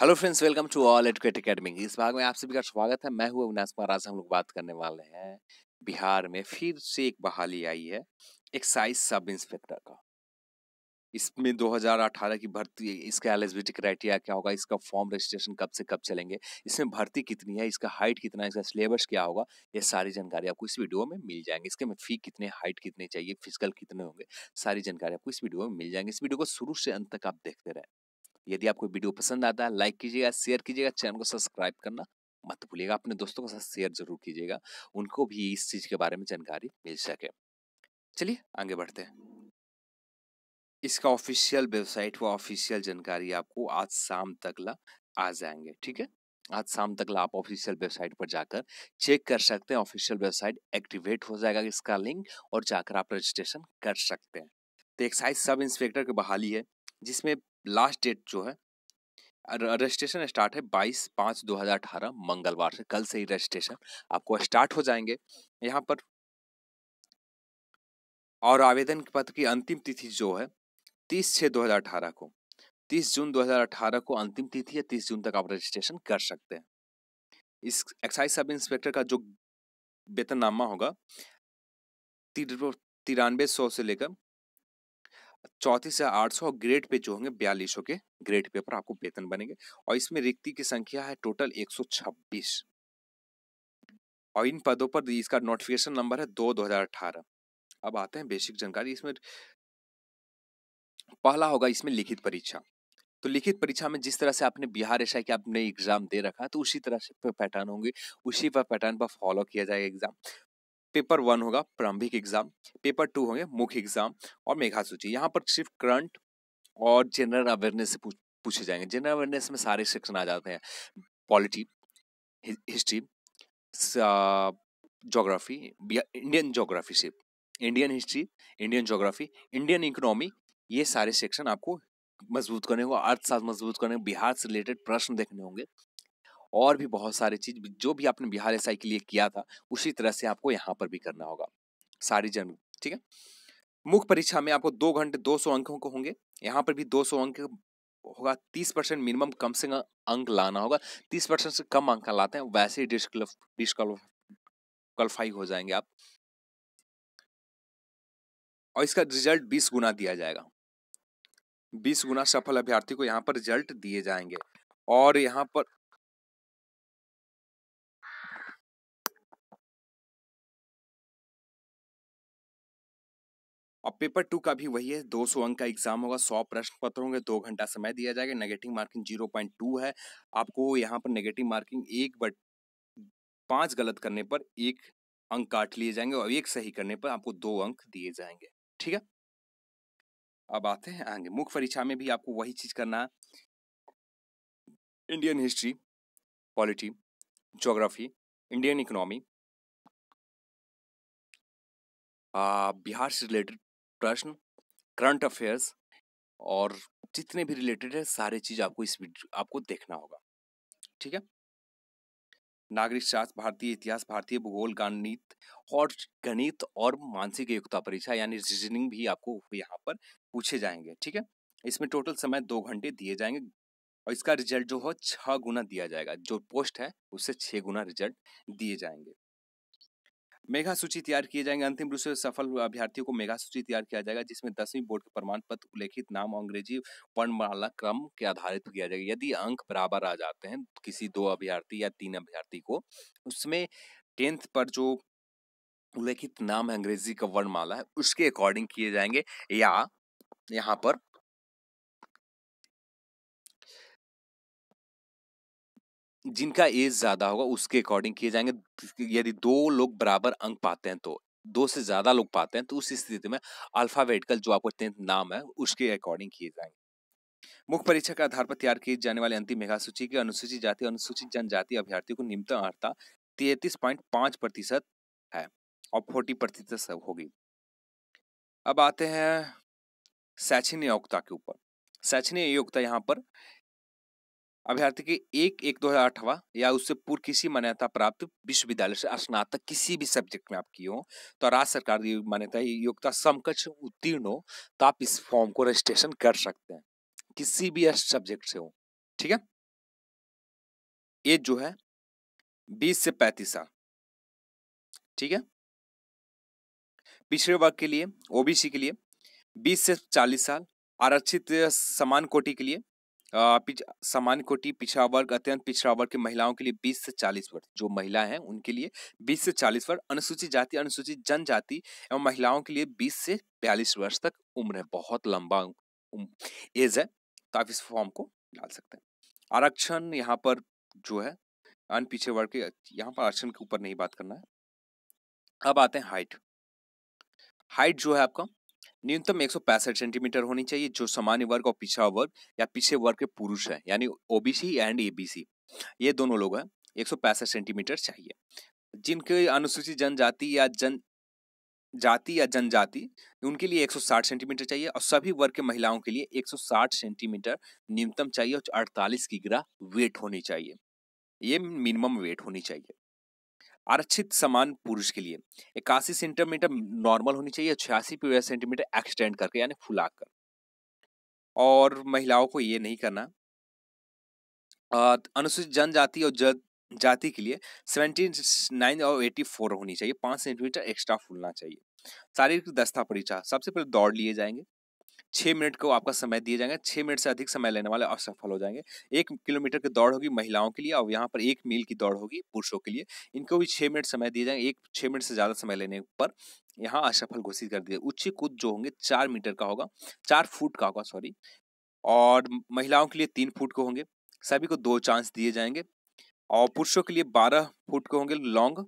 Hello friends welcome to all educate academy इस भाग में आप सभी का स्वागत है मैं हूं अविनाश कुमार आज हम लोग बात करने वाले हैं बिहार में फिर से एक बहाली आई है एक्साइज सब इंस्पेक्टर का इसमें 2018 की भर्ती इसका एल क्राइटेरिया क्या होगा इसका फॉर्म रजिस्ट्रेशन कब से कब चलेंगे इसमें भर्ती कितनी है इसका हाइट कितना है इसका सिलेबस क्या होगा ये सारी जानकारी आपको इस वीडियो में मिल जाएंगे इसके में फी कितने हाइट कितने चाहिए फिजिकल कितने होंगे सारी जानकारी आपको इस वीडियो में मिल जाएंगे इस वीडियो को शुरू से अंत तक आप देखते रहें यदि आपको वीडियो पसंद आता है लाइक कीजिएगा शेयर कीजिएगा चैनल को सब्सक्राइब करना मत भूलिएगा अपने दोस्तों के साथ शेयर जरूर कीजिएगा उनको भी इस चीज़ के बारे में जानकारी मिल सके चलिए आगे बढ़ते हैं इसका ऑफिशियल वेबसाइट व ऑफिशियल जानकारी आपको आज शाम तक ला आ जाएंगे ठीक है आज शाम तक ला आप ऑफिशियल वेबसाइट पर जाकर चेक कर सकते हैं ऑफिशियल वेबसाइट एक्टिवेट हो जाएगा इसका लिंक और जाकर आप रजिस्ट्रेशन कर सकते हैं तो एक्साइज सब इंस्पेक्टर की बहाली है जिसमें लास्ट डेट जो है रजिस्ट्रेशन स्टार्ट है 22 पाँच 2018 मंगलवार से कल से ही रजिस्ट्रेशन आपको स्टार्ट हो जाएंगे यहाँ पर और आवेदन पत्र की अंतिम तिथि जो है 30 छः 2018 को 30 जून 2018 को अंतिम तिथि है 30 जून तक आप रजिस्ट्रेशन कर सकते हैं इस एक्साइज सब इंस्पेक्टर का जो वेतननामा होगा तिरानवे सौ से लेकर चौंतीस या आठ सौ ग्रेड पे जो होंगे बयालीस के ग्रेड पेपर आपको वेतन बनेंगे और इसमें रिक्ति की संख्या है टोटल एक सौ छब्बीस और इन पदों पर इसका नोटिफिकेशन नंबर है दो दो हजार अठारह अब आते हैं बेसिक जानकारी इसमें पहला होगा इसमें लिखित परीक्षा तो लिखित परीक्षा में जिस तरह से आपने बिहार ऐसा कि आपने एग्जाम दे रखा है तो उसी तरह से पैटर्न होंगे उसी पर पैटर्न पर फॉलो किया जाएगा एग्जाम पेपर वन होगा प्रारंभिक एग्जाम पेपर टू होंगे मुख्य एग्जाम और मेघा सूची यहाँ पर सिर्फ करंट और जनरल अवेयरनेस से पूछे जाएंगे जनरल अवेयरनेस में सारे सेक्शन आ जाते हैं polity history geography Indian geography से Indian history Indian geography Indian economy ये सारे सेक्शन आपको मजबूत करने होंगे अर्थशास्त्र मजबूत करने बिहार से रिलेटेड प्रश्न देखने होंगे और भी बहुत सारी चीज़ जो भी आपने बिहार एस के लिए किया था उसी तरह से आपको यहाँ पर भी करना होगा सारी जन ठीक है मुख्य परीक्षा में आपको दो घंटे 200 अंकों को होंगे यहाँ पर भी 200 अंक होगा 30 परसेंट मिनिमम कम से कम अंक लाना होगा 30 परसेंट से कम अंक लाते हैं वैसे ही डिस्कालीफाई हो जाएंगे आप और इसका रिजल्ट 20 गुना दिया जाएगा 20 गुना सफल अभ्यर्थी को यहाँ पर रिजल्ट दिए जाएंगे और यहाँ पर और पेपर टू का भी वही है 200 अंक का एग्जाम होगा 100 प्रश्न पत्र होंगे दो घंटा समय दिया जाएगा नेगेटिव मार्किंग 0.2 है आपको यहाँ पर नेगेटिव मार्किंग एक बट पाँच गलत करने पर एक अंक काट लिए जाएंगे और एक सही करने पर आपको दो अंक दिए जाएंगे ठीक है अब आते हैं आगे मुख्य परीक्षा में भी आपको वही चीज़ करना है Indian history polity geography Indian economy Bihar से रिलेटेड प्रश्न करंट अफेयर्स और जितने भी रिलेटेड है सारे चीज आपको इस आपको देखना होगा ठीक है नागरिक शास्त्र भारतीय इतिहास भारतीय भूगोल गणित और गणित और मानसिक एकता परीक्षा यानी रीजनिंग भी आपको यहाँ पर पूछे जाएंगे ठीक है इसमें टोटल समय दो घंटे दिए जाएंगे और इसका रिजल्ट जो हो छः गुना दिया जाएगा जो पोस्ट है उससे छः गुना रिजल्ट दिए जाएंगे मेघा सूची तैयार किए जाएंगे अंतिम रूप से सफल अभ्यर्थियों को मेघा सूची तैयार किया जाएगा जिसमें दसवीं बोर्ड के प्रमाण पत्र उल्लेखित नाम अंग्रेजी वर्णमाला क्रम के आधारित किया जाएगा यदि अंक बराबर आ जाते हैं किसी दो अभ्यर्थी या तीन अभ्यर्थी को उसमें टेंथ पर जो उल्लेखित नाम है अंग्रेजी का वर्णमाला है उसके अकॉर्डिंग किए जाएंगे या यहाँ पर जिनका एज ज़्यादा होगा उसके अकॉर्डिंग किए जाएंगे यदि दो लोग बराबर अंक पाते हैं तो दो से ज़्यादा लोग पाते हैं तो उस स्थिति में अल्फ़ावेटिकल जो आपका टेंथ नाम है उसके अकॉर्डिंग किए जाएंगे मुख्य परीक्षा के आधार पर तैयार किए जाने वाले अंतिम मेघा सूची के अनुसूचित जाति अनुसूचित जनजाति अभ्यर्थियों को निम्नतम अर्थता तैतीस पॉइंट पांच प्रतिशत है और फोर्टी प्रतिशत होगी अब आते हैं शैक्षणिक योग्यता के ऊपर शैक्षणिक योग्यता यहाँ पर अभ्यर्थी के एक एक दो हजार अठारह या उससे पूर्व किसी मान्यता प्राप्त विश्वविद्यालय से स्नातक किसी भी सब्जेक्ट में आप किए हो तो राज्य सरकार की मान्यता योग्यता समकक्ष उत्तीर्ण हो तो आप इस फॉर्म को रजिस्ट्रेशन कर सकते हैं किसी भी सब्जेक्ट से हो ठीक है एज जो है बीस से पैंतीस साल ठीक है पिछड़े वर्ग के लिए ओबीसी के लिए बीस से चालीस साल आरक्षित समान कोटि के लिए सामान्य कोटि पिछड़ा वर्ग अत्यंत पिछड़ा वर्ग की महिलाओं के लिए 20 से 40 वर्ष जो महिला हैं उनके लिए 20 से 40 वर्ष अनुसूचित जाति अनुसूचित जनजाति एवं महिलाओं के लिए 20 से 42 वर्ष तक उम्र है बहुत लंबा एज है तो आप इस फॉर्म को डाल सकते हैं आरक्षण यहाँ पर जो है अन पिछड़े वर्ग के यहाँ पर आरक्षण के ऊपर नहीं बात करना है अब आते हैं हाइट हाइट जो है आपका न्यूनतम एक सेंटीमीटर होनी चाहिए जो सामान्य वर्ग और पिछड़ा वर्ग या पिछड़े वर्ग के पुरुष हैं यानी ओबीसी एंड एबीसी ये दोनों लोग हैं एक सेंटीमीटर चाहिए जिनके अनुसूचित जनजाति या जन जाति या जनजाति उनके लिए 160 सेंटीमीटर चाहिए और सभी वर्ग के महिलाओं के लिए 160 सेंटीमीटर न्यूनतम चाहिए और 48 ग्रह वेट होनी चाहिए ये मिनिमम वेट होनी चाहिए आरक्षित समान पुरुष के लिए इक्यासी सेंटीमीटर नॉर्मल होनी चाहिए छियासी पे सेंटीमीटर एक्सटेंड करके यानी फुला कर और महिलाओं को ये नहीं करना अनुसूचित जनजाति और जाति के लिए सेवेंटी नाइन और एटी फोर होनी चाहिए पाँच सेंटीमीटर एक्स्ट्रा फूलना चाहिए शारीरिक दस्ता परीक्षा सबसे पहले दौड़ लिए जाएंगे छः मिनट को आपका समय दिए जाएंगे छः मिनट से अधिक समय लेने वाले असफल हो जाएंगे एक किलोमीटर की दौड़ होगी महिलाओं के लिए और यहाँ पर एक मील की दौड़ होगी पुरुषों के लिए इनको भी छः मिनट समय दिए जाएंगे एक छः मिनट से ज़्यादा समय लेने पर यहाँ असफल घोषित कर दिया उच्च कूद जो होंगे चार मीटर का होगा चार फुट का होगा सॉरी और महिलाओं के लिए तीन फुट के होंगे सभी को दो चांस दिए जाएंगे और पुरुषों के लिए बारह फुट के होंगे लॉन्ग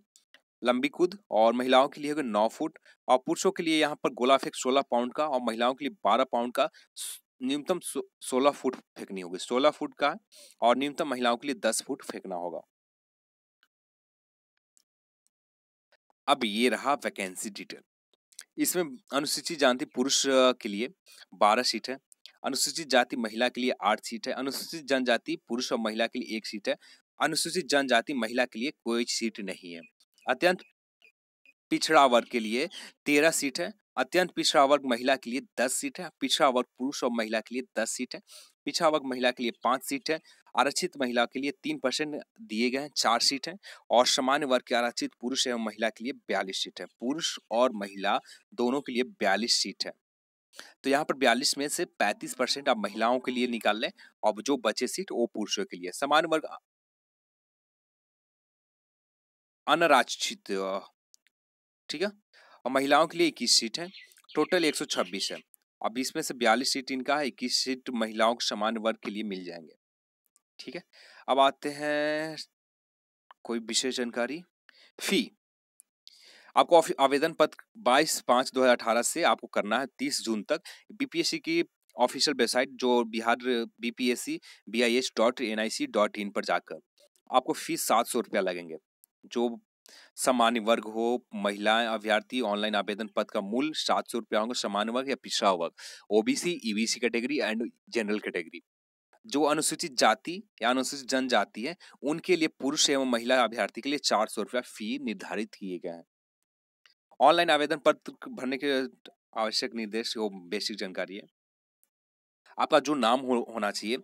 लंबी कूद और महिलाओं के लिए होगा नौ फुट और पुरुषों के लिए यहाँ पर गोला फेंक सोलह पाउंड का और महिलाओं के लिए बारह पाउंड का न्यूनतम सोलह फुट फेंकनी होगी सोलह फुट का और न्यूनतम महिलाओं के लिए दस फुट फेंकना होगा अब ये रहा वैकेंसी डिटेल इसमें अनुसूचित जाति पुरुष के लिए बारह सीट है अनुसूचित जाति महिला के लिए आठ सीट है अनुसूचित जनजाति पुरुष और महिला के लिए एक सीट है अनुसूचित जनजाति महिला के लिए कोई सीट नहीं है अत्यंत पिछड़ा वर्ग के लिए तेरह सीट है अत्यंत पिछड़ा वर्ग महिला के लिए दस सीट है पिछड़ा वर्ग पुरुष और महिला के लिए दस सीट है पिछड़ा वर्ग महिला के लिए पांच सीट है आरक्षित महिला के लिए तीन परसेंट दिए गए हैं चार सीट है और सामान्य वर्ग के आरक्षित पुरुष एवं महिला के लिए बयालीस सीट है पुरुष और महिला दोनों के लिए बयालीस सीट है तो यहाँ पर बयालीस में से पैंतीस परसेंट आप महिलाओं के लिए निकाल लें और जो बचे सीट वो पुरुषों के लिए सामान्य वर्ग अनराक्षित ठीक है और महिलाओं के लिए इक्कीस सीट है टोटल एक सौ छब्बीस है अब इसमें से बयालीस सीट इनका है इक्कीस सीट महिलाओं के सामान्य वर्ग के लिए मिल जाएंगे ठीक है अब आते हैं कोई विशेष जानकारी फी आपको आवेदन पत्र बाईस पाँच दो हज़ार अठारह से आपको करना है तीस जून तक बीपीएससी की ऑफिशियल वेबसाइट जो Bihar BPSC P S C B I H dot N I C dot in पर जाकर आपको फीस सात सौ रुपया लगेंगे जो सामान्य वर्ग हो महिलाएं अभ्यर्थी ऑनलाइन आवेदन पद का मूल सात सौ रुपया होगा सामान्य वर्ग या पिछड़ा वर्ग OBC EBC category and general category जो अनुसूचित जाति या अनुसूचित जनजाति है उनके लिए पुरुष एवं महिला अभ्यर्थी के लिए चार सौ रुपया फी निर्धारित किए गए हैं ऑनलाइन आवेदन पत्र भरने के आवश्यक निर्देश वो बेसिक जानकारी है आपका जो नाम हो, होना चाहिए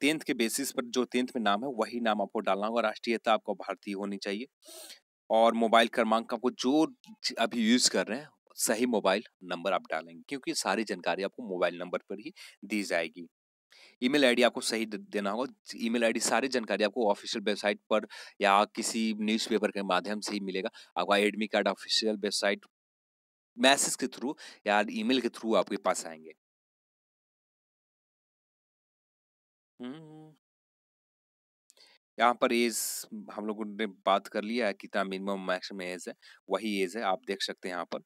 टेंथ के बेसिस पर जो टेंथ में नाम है वही नाम आपको डालना होगा राष्ट्रीयता आपको भारतीय होनी चाहिए और मोबाइल क्रमांक आपको जो अभी यूज़ कर रहे हैं सही मोबाइल नंबर आप डालेंगे क्योंकि सारी जानकारी आपको मोबाइल नंबर पर ही दी जाएगी ईमेल आईडी आपको सही देना होगा ईमेल आईडी सारी जानकारी आपको ऑफिशियल वेबसाइट पर या किसी न्यूज़पेपर के माध्यम से ही मिलेगा आपका admit card official website message के थ्रू या ईमेल के थ्रू आपके पास आएंगे हम्म। यहाँ पर एज हम लोगों ने बात कर लिया है कितना मिनिमम मैक्सिमम एज है वही एज है आप देख सकते हैं यहाँ पर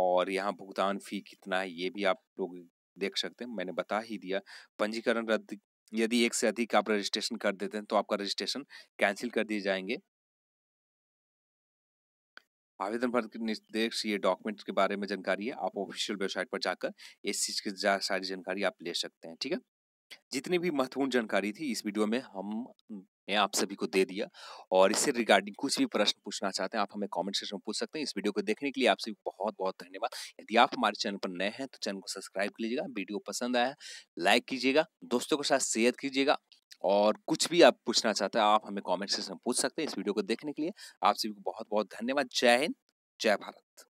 और यहाँ भुगतान फी कितना है ये भी आप लोग देख सकते हैं मैंने बता ही दिया पंजीकरण रद्द यदि एक से अधिक आप रजिस्ट्रेशन कर देते हैं तो आपका रजिस्ट्रेशन कैंसिल कर दिए जाएंगे आवेदन पत्र के निर्देश ये डॉक्यूमेंट के बारे में जानकारी है आप ऑफिशियल वेबसाइट पर जाकर इस चीज़ की सारी जानकारी आप ले सकते हैं ठीक है जितनी भी महत्वपूर्ण जानकारी थी इस वीडियो में हम ने आप सभी को दे दिया और इससे रिगार्डिंग कुछ भी प्रश्न पूछना चाहते हैं आप हमें कमेंट सेक्शन में पूछ सकते हैं इस वीडियो को देखने के लिए आप सभी बहुत बहुत धन्यवाद यदि आप हमारे चैनल पर नए हैं तो चैनल को सब्सक्राइब कीजिएगा वीडियो पसंद आया लाइक कीजिएगा दोस्तों के साथ शेयर कीजिएगा और कुछ भी आप पूछना चाहते हैं आप हमें कॉमेंट सेक्शन में पूछ सकते हैं इस वीडियो को देखने के लिए आप सभी को बहुत बहुत धन्यवाद जय हिंद जय भारत